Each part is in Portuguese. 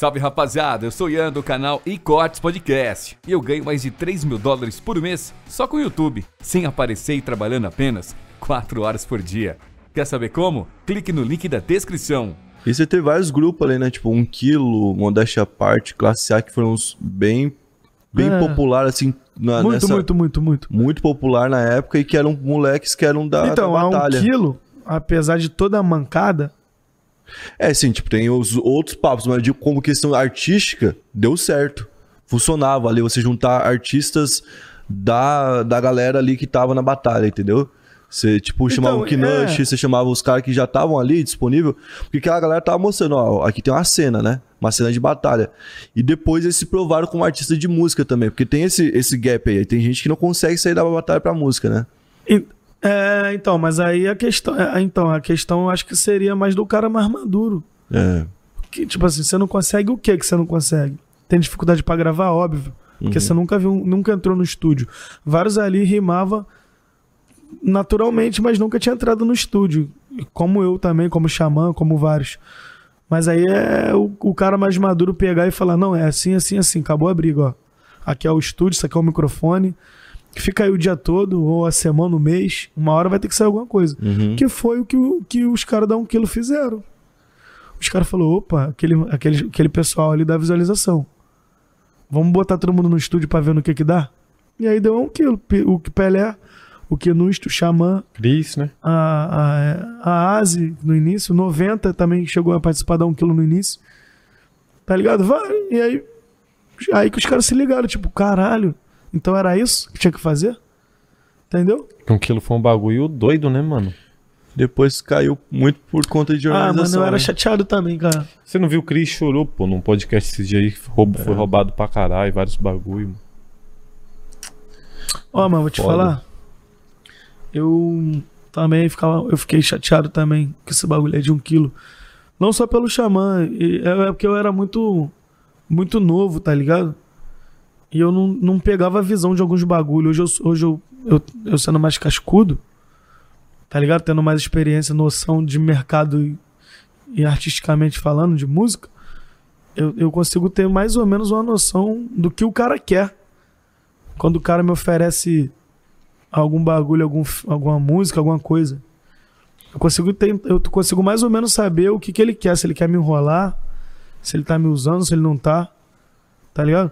Salve rapaziada, eu sou o Ian do canal iCortes Podcast e eu ganho mais de 3 mil dólares por mês só com o YouTube, sem aparecer e trabalhando apenas 4 horas por dia. Quer saber como? Clique no link da descrição. E você tem vários grupos ali, né? Tipo, um quilo, modéstia à parte, classe A, que foram uns bem, bem é. popular, assim, na, muito, nessa, muito, muito, muito. Muito popular na época e que eram moleques que eram da, então, da batalha. Então, um quilo, apesar de toda a mancada, é, sim, tipo, tem os outros papos, mas de como questão artística, deu certo. Funcionava ali você juntar artistas da, da galera ali que tava na batalha, entendeu? Você, tipo, então, chamava então, o Kinush, é. você chamava os caras que já estavam ali disponível, porque aquela galera tava mostrando, ó, aqui tem uma cena, né? Uma cena de batalha. E depois eles se provaram como artista de música também, porque tem esse, esse gap aí, tem gente que não consegue sair da batalha pra música, né? E é, então, mas aí a questão. É, então, a questão acho que seria mais do cara mais maduro. É. Que, tipo assim, você não consegue o que que você não consegue? Tem dificuldade para gravar, óbvio. Porque uhum. você nunca viu, nunca entrou no estúdio. Vários ali rimava naturalmente, mas nunca tinha entrado no estúdio. Como eu também, como Xamã, como vários. Mas aí é o, o cara mais maduro pegar e falar: não, é assim, assim, assim, acabou a briga, ó. Aqui é o estúdio, isso aqui é o microfone que fica aí o dia todo, ou a semana, o um mês, uma hora vai ter que sair alguma coisa. Uhum. Que foi o que, que os caras da 1 um quilo fizeram. Os caras falaram, opa, aquele, aquele, aquele pessoal ali da visualização. Vamos botar todo mundo no estúdio pra ver no que que dá? E aí deu um quilo. O que Pelé, o Kenusto, o Xamã. Cris, né? A, a, a Aze no início, 90 também chegou a participar da 1 um quilo no início. Tá ligado? Vai. E aí, aí que os caras se ligaram, tipo, caralho então era isso que tinha que fazer? Entendeu? Um quilo foi um bagulho doido, né, mano? Depois caiu muito por conta de organização. Ah, mano, eu era né? chateado também, cara. Você não viu o Cris chorou, pô, num podcast esse dia aí, roubo, é. foi roubado pra caralho, vários bagulho. Mano. Ó, mano, vou te Foda. falar. Eu também ficava, eu fiquei chateado também com esse bagulho aí de um quilo. Não só pelo xamã, é, é porque eu era muito, muito novo, tá ligado? E eu não, não pegava a visão de alguns bagulhos. Hoje, eu, hoje eu, eu, eu sendo mais cascudo, tá ligado? Tendo mais experiência, noção de mercado e, e artisticamente falando, de música, eu, eu consigo ter mais ou menos uma noção do que o cara quer. Quando o cara me oferece algum bagulho, algum, alguma música, alguma coisa. Eu consigo, ter, eu consigo mais ou menos saber o que, que ele quer, se ele quer me enrolar, se ele tá me usando, se ele não tá. Tá ligado?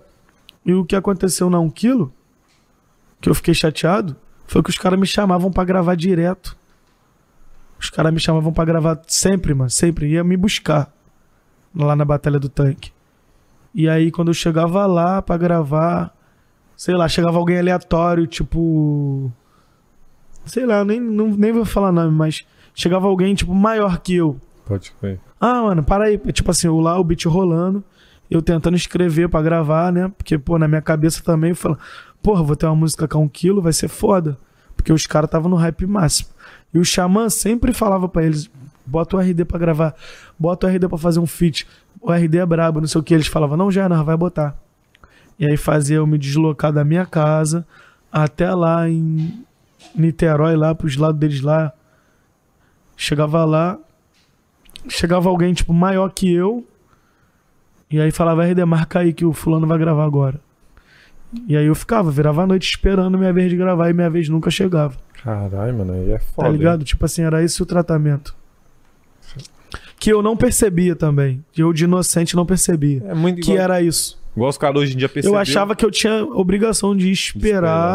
E o que aconteceu na 1 quilo, que eu fiquei chateado, foi que os caras me chamavam para gravar direto. Os caras me chamavam para gravar sempre, mano, sempre. Ia me buscar lá na Batalha do Tanque. E aí, quando eu chegava lá para gravar, sei lá, chegava alguém aleatório, tipo. Sei lá, nem, não, nem vou falar nome, mas chegava alguém, tipo, maior que eu. Pode crer. Ah, mano, para aí. Tipo assim, eu lá, o beat rolando eu tentando escrever para gravar, né? Porque, pô, na minha cabeça também eu falo, porra, vou ter uma música com um quilo, vai ser foda. Porque os caras estavam no hype máximo. E o Xamã sempre falava para eles, bota o RD pra gravar, bota o RD pra fazer um feat, o RD é brabo, não sei o que. Eles falavam, não, não vai botar. E aí fazia eu me deslocar da minha casa até lá em Niterói, lá pros lados deles lá. Chegava lá, chegava alguém, tipo, maior que eu, e aí falava, RD, marca aí que o fulano vai gravar agora. E aí eu ficava, virava a noite esperando minha vez de gravar e minha vez nunca chegava. Caralho, mano, aí é tá foda. Tá ligado? Hein? Tipo assim, era esse o tratamento. Que eu não percebia também. eu de inocente não percebia. É muito Que igual... era isso. Igual os caras hoje em dia perceberam. Eu achava que eu tinha obrigação de esperar,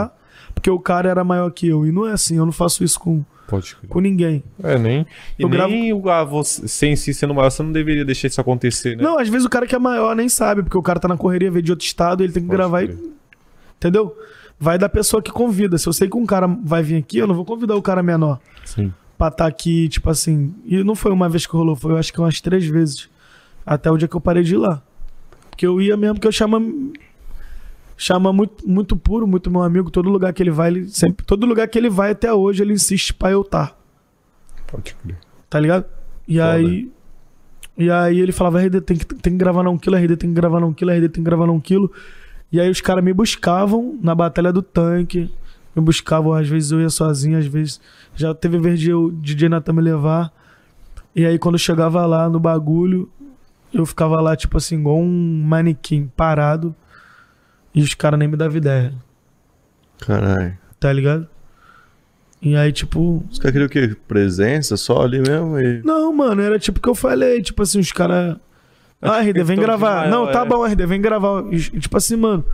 de esperar, porque o cara era maior que eu. E não é assim, eu não faço isso com Pode. Com ninguém. É, nem. Eu e gravo... nem o, ah, você, sem si sendo maior, você não deveria deixar isso acontecer, né? Não, às vezes o cara que é maior nem sabe, porque o cara tá na correria, vê de outro estado, ele tem que Pode gravar crer. e. Entendeu? Vai da pessoa que convida. Se eu sei que um cara vai vir aqui, eu não vou convidar o cara menor. Sim. Pra estar tá aqui, tipo assim. E não foi uma vez que rolou, foi eu acho que umas três vezes. Até o dia que eu parei de ir lá. Porque eu ia mesmo porque eu chama Chama muito, muito puro, muito meu amigo. Todo lugar que ele vai, ele sempre. Todo lugar que ele vai até hoje, ele insiste pra eu estar. Tá. Pode crer. Tá ligado? E Foda. aí. E aí ele falava, RD, tem que, tem que gravar não um quilo, RD, tem que gravar não quilo, RD, tem que gravar não quilo. E aí os caras me buscavam na Batalha do Tanque. Me buscavam, às vezes eu ia sozinho, às vezes. Já teve vez de o DJ Natan me levar. E aí quando eu chegava lá no bagulho, eu ficava lá, tipo assim, igual um manequim parado e os caras nem me davam ideia. Caralho. Tá ligado? E aí, tipo. Os caras queriam o quê? Presença só ali mesmo? E... Não, mano, era tipo o que eu falei. Tipo assim, os caras. Ah, RD, então tá é. vem gravar. Não, tá bom, RD, vem gravar. E, tipo assim, mano,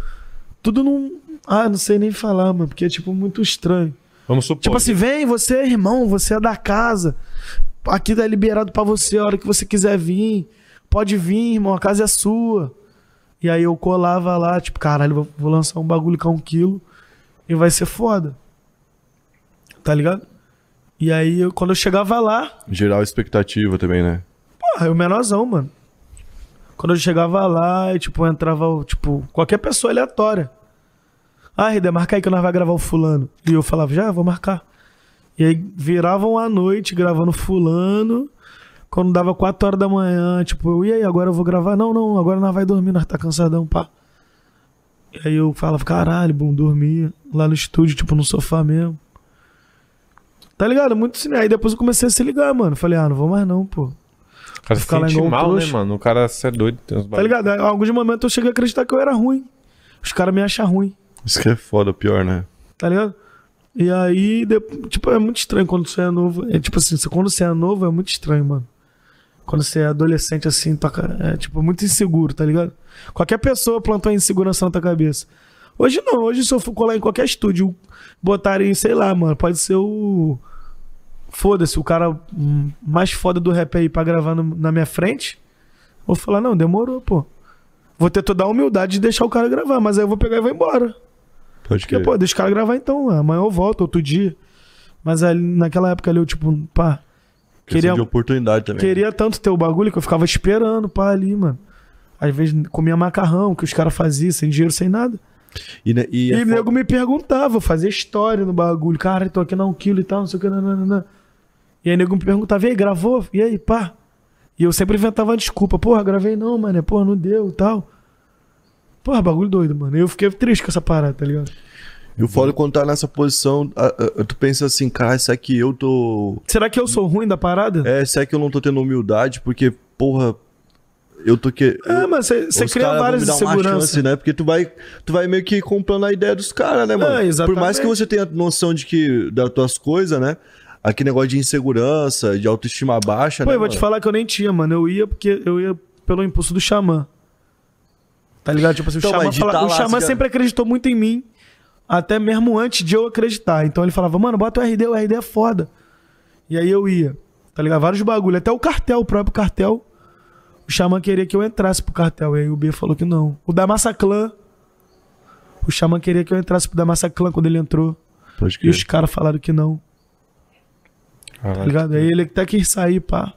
tudo num. Ah, não sei nem falar, mano, porque é, tipo, muito estranho. Vamos supor. Tipo assim, vem, você é irmão, você é da casa. Aqui tá liberado para você a hora que você quiser vir. Pode vir, irmão, a casa é sua. E aí eu colava lá, tipo, caralho, vou lançar um bagulho com um quilo e vai ser foda. Tá ligado? E aí, eu, quando eu chegava lá. Geral expectativa também, né? Porra, eu menorzão, mano. Quando eu chegava lá, e tipo, entrava, tipo, qualquer pessoa aleatória. Ah, Rida, marca aí que nós vai gravar o fulano. E eu falava, já, vou marcar. E aí viravam a noite gravando fulano. Quando dava 4 horas da manhã, tipo, eu, e aí, agora eu vou gravar? Não, não, agora nós vai dormir, nós tá cansadão, pá. E aí eu falava, caralho, bom, dormia lá no estúdio, tipo, no sofá mesmo. Tá ligado? Muito cine. Aí depois eu comecei a se ligar, mano. Falei, ah, não vou mais não, pô. O cara se sente mal, né, mano? O cara é doido. Tem tá ligado? Aí, alguns momentos eu cheguei a acreditar que eu era ruim. Os caras me acham ruim. Isso que é foda, pior, né? Tá ligado? E aí, de... tipo, é muito estranho quando você é novo. É tipo assim, quando você é novo é muito estranho, mano quando você é adolescente assim, toca, é tipo muito inseguro, tá ligado? Qualquer pessoa plantou insegurança na tua cabeça. Hoje não, hoje se eu for colar em qualquer estúdio, botarem, sei lá, mano, pode ser o. Foda-se, o cara mais foda do rap aí pra gravar no, na minha frente. Vou falar, não, demorou, pô. Vou ter toda a humildade de deixar o cara gravar, mas aí eu vou pegar e vou embora. Pode Porque, pô, deixa o cara gravar então, amanhã eu volto, outro dia. Mas ali, naquela época ali eu, tipo, pá, queria de oportunidade também. Né? Queria tanto ter o bagulho que eu ficava esperando para ali, mano. Às vezes comia macarrão que os caras faziam, sem dinheiro, sem nada. E, né, e, e é nego foda... me perguntava, fazia história no bagulho. Cara, tô aqui na um quilo e tal, não sei o que. não não não E aí nego me perguntava, e aí, gravou? E aí, pá? E eu sempre inventava desculpa. Porra, gravei não, mano. Porra, não deu e tal. Porra, bagulho doido, mano. E eu fiquei triste com essa parada, tá ligado? E o foda quando tá nessa posição, tu pensa assim, cara, será que eu tô. Será que eu sou ruim da parada? É, será que eu não tô tendo humildade? Porque, porra, eu tô que É, mas você cria várias inseguranças, né? Porque tu vai, tu vai meio que comprando a ideia dos caras, né, é, mano? É, exatamente. Por mais que você tenha noção de que das tuas coisas, né? Aquele negócio de insegurança, de autoestima baixa, Pô, né? eu vou mano? te falar que eu nem tinha, mano. Eu ia porque eu ia pelo impulso do xamã. Tá ligado? Tipo assim, então, o xamã, fala, tá o xamã lá, sempre cara... acreditou muito em mim até mesmo antes de eu acreditar. Então ele falava, mano, bota o RD, o RD é foda. E aí eu ia, tá ligado? Vários bagulho. Até o cartel, o próprio cartel. O Xamã queria que eu entrasse pro cartel. E aí o B falou que não. O da Massa Clã. O Xamã queria que eu entrasse pro da Massa Clã quando ele entrou. e os caras falaram que não. Ah, tá ligado? Que... Aí ele até quis sair, pá.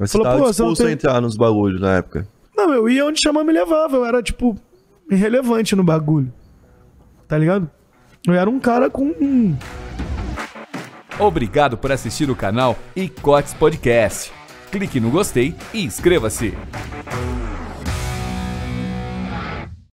Mas falou, você tava disposto você tem... a entrar nos bagulhos na época? Não, eu ia onde o Xamã me levava. Eu era, tipo, irrelevante no bagulho tá ligado? Eu era um cara com. Obrigado por assistir o canal Icotes Podcast. Clique no gostei e inscreva-se.